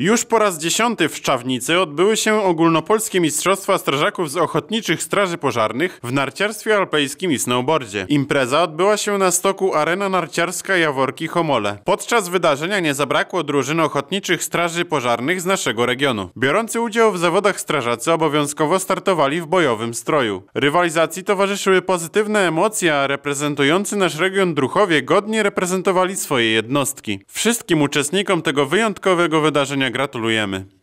Już po raz dziesiąty w Szczawnicy odbyły się ogólnopolskie mistrzostwa strażaków z ochotniczych straży pożarnych w narciarstwie alpejskim i snowboardzie. Impreza odbyła się na stoku Arena Narciarska Jaworki Homole. Podczas wydarzenia nie zabrakło drużyn ochotniczych straży pożarnych z naszego regionu. Biorący udział w zawodach strażacy obowiązkowo startowali w bojowym stroju. Rywalizacji towarzyszyły pozytywne emocje, a reprezentujący nasz region druchowie godnie reprezentowali swoje jednostki. Wszystkim uczestnikom tego wyjątkowego wydarzenia Gratulujemy.